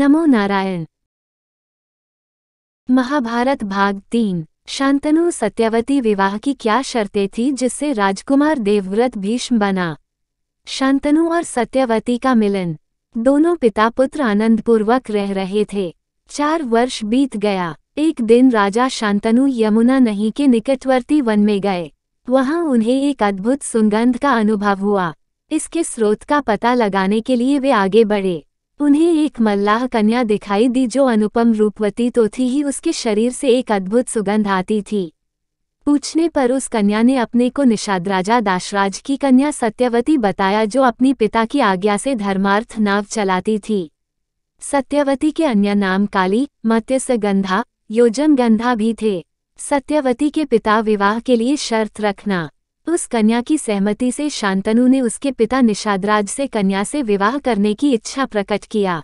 नमो नारायण महाभारत भाग तीन शांतनु सत्यवती विवाह की क्या शर्तें थी जिससे राजकुमार देवव्रत भीष्म बना शांतनु और सत्यवती का मिलन दोनों पिता पुत्र आनंदपूर्वक रह रहे थे चार वर्ष बीत गया एक दिन राजा शांतनु यमुना नहीं के निकटवर्ती वन में गए वहां उन्हें एक अद्भुत सुगंध का अनुभव हुआ इसके स्रोत का पता लगाने के लिए वे आगे बढ़े उन्हें एक मल्लाह कन्या दिखाई दी जो अनुपम रूपवती तो थी ही उसके शरीर से एक अद्भुत सुगंध आती थी पूछने पर उस कन्या ने अपने को निषाद राजा दाशराज की कन्या सत्यवती बताया जो अपनी पिता की आज्ञा से धर्मार्थ नाव चलाती थी सत्यवती के अन्य नाम काली गंधा योजन गंधा भी थे सत्यवती के पिता विवाह के लिए शर्त रखना उस कन्या की सहमति से शांतनु ने उसके पिता निषादराज से कन्या से विवाह करने की इच्छा प्रकट किया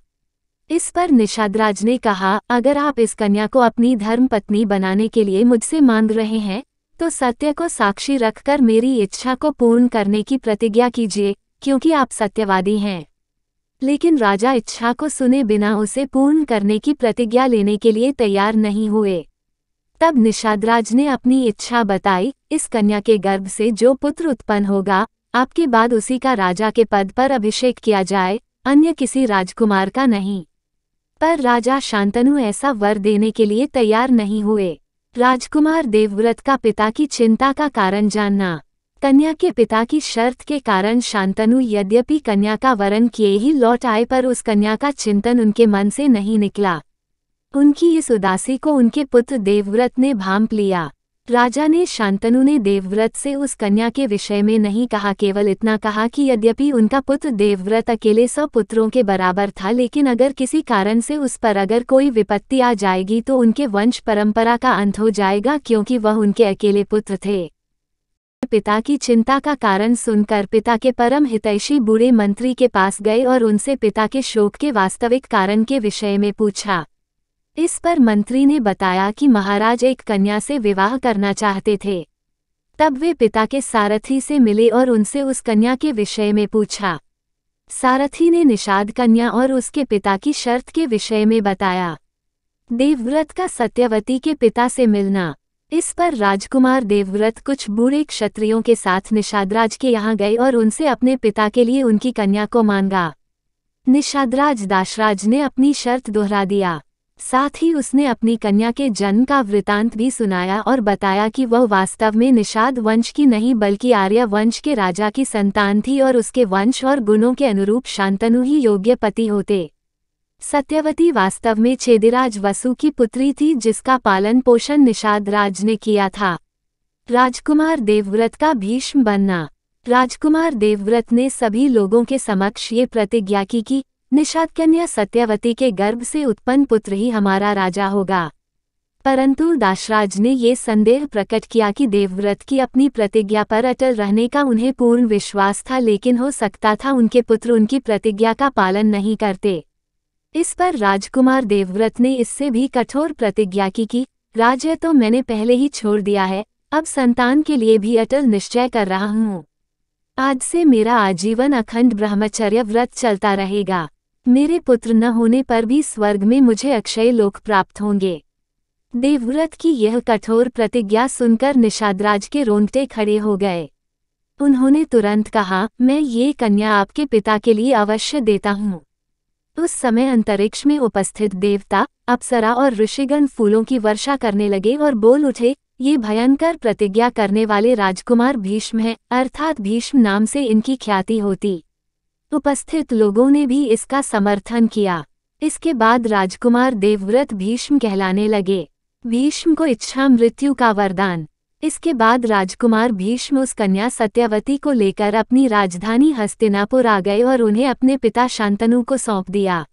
इस पर निषादराज ने कहा अगर आप इस कन्या को अपनी धर्म पत्नी बनाने के लिए मुझसे मांग रहे हैं तो सत्य को साक्षी रखकर मेरी इच्छा को पूर्ण करने की प्रतिज्ञा कीजिए क्योंकि आप सत्यवादी हैं लेकिन राजा इच्छा को सुने बिना उसे पूर्ण करने की प्रतिज्ञा लेने के लिए तैयार नहीं हुए तब निषादराज ने अपनी इच्छा बताई इस कन्या के गर्भ से जो पुत्र उत्पन्न होगा आपके बाद उसी का राजा के पद पर अभिषेक किया जाए अन्य किसी राजकुमार का नहीं पर राजा शांतनु ऐसा वर देने के लिए तैयार नहीं हुए राजकुमार देवव्रत का पिता की चिंता का कारण जानना कन्या के पिता की शर्त के कारण शांतनु यद्यपि कन्या का वरण किए ही लौट आए पर उस कन्या का चिंतन उनके मन से नहीं निकला उनकी इस उदासी को उनके पुत्र देवव्रत ने भांप लिया राजा ने शांतनु ने देवव्रत से उस कन्या के विषय में नहीं कहा केवल इतना कहा कि यद्यपि उनका पुत्र देवव्रत अकेले सौ पुत्रों के बराबर था लेकिन अगर किसी कारण से उस पर अगर कोई विपत्ति आ जाएगी तो उनके वंश परंपरा का अंत हो जाएगा क्योंकि वह उनके अकेले पुत्र थे पिता की चिंता का कारण सुनकर पिता के परम हितैषी बूढ़े मंत्री के पास गए और उनसे पिता के शोक के वास्तविक कारण के विषय में पूछा इस पर मंत्री ने बताया कि महाराज एक कन्या से विवाह करना चाहते थे तब वे पिता के सारथी से मिले और उनसे उस कन्या के विषय में पूछा सारथी ने निषाद कन्या और उसके पिता की शर्त के विषय में बताया देवव्रत का सत्यवती के पिता से मिलना इस पर राजकुमार देवव्रत कुछ बूढ़े क्षत्रियों के साथ निषादराज के यहाँ गए और उनसे अपने पिता के लिए उनकी कन्या को मांगा निषादराज दाशराज ने अपनी शर्त दोहरा दिया साथ ही उसने अपनी कन्या के जन्म का वृतांत भी सुनाया और बताया कि वह वास्तव में निषाद वंश की नहीं बल्कि आर्य वंश के राजा की संतान थी और उसके वंश और गुणों के अनुरूप शांतनु ही योग्य पति होते सत्यवती वास्तव में छेदिराज वसु की पुत्री थी जिसका पालन पोषण निषाद राज ने किया था राजकुमार देवव्रत का भीष्म बनना राजकुमार देवव्रत ने सभी लोगों के समक्ष ये प्रतिज्ञा की कि निषाद कन्या सत्यवती के गर्भ से उत्पन्न पुत्र ही हमारा राजा होगा परंतु दाशराज ने ये संदेह प्रकट किया कि देवव्रत की अपनी प्रतिज्ञा पर अटल रहने का उन्हें पूर्ण विश्वास था लेकिन हो सकता था उनके पुत्र उनकी प्रतिज्ञा का पालन नहीं करते इस पर राजकुमार देवव्रत ने इससे भी कठोर प्रतिज्ञा की कि राज्य तो मैंने पहले ही छोड़ दिया है अब संतान के लिए भी अटल निश्चय कर रहा हूँ आज से मेरा आजीवन अखंड ब्रह्मचर्य व्रत चलता रहेगा मेरे पुत्र न होने पर भी स्वर्ग में मुझे अक्षय लोक प्राप्त होंगे देवव्रत की यह कठोर प्रतिज्ञा सुनकर निषादराज के रोंगटे खड़े हो गए उन्होंने तुरंत कहा मैं ये कन्या आपके पिता के लिए अवश्य देता हूँ उस समय अंतरिक्ष में उपस्थित देवता अप्सरा और ऋषिगण फूलों की वर्षा करने लगे और बोल उठे ये भयंकर प्रतिज्ञा करने वाले राजकुमार भीष्म हैं अर्थात भीष्म नाम से इनकी ख्याति होती उपस्थित लोगों ने भी इसका समर्थन किया इसके बाद राजकुमार देवव्रत भीष्म कहलाने लगे भीष्म को इच्छा मृत्यु का वरदान इसके बाद राजकुमार भीष्म उस कन्या सत्यावती को लेकर अपनी राजधानी हस्तिनापुर आ गए और उन्हें अपने पिता शांतनु को सौंप दिया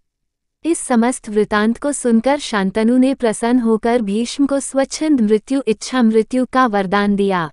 इस समस्त वृतांत को सुनकर शांतनु ने प्रसन्न होकर भीष्म को स्वच्छंद मृत्यु इच्छा मृत्यु का वरदान दिया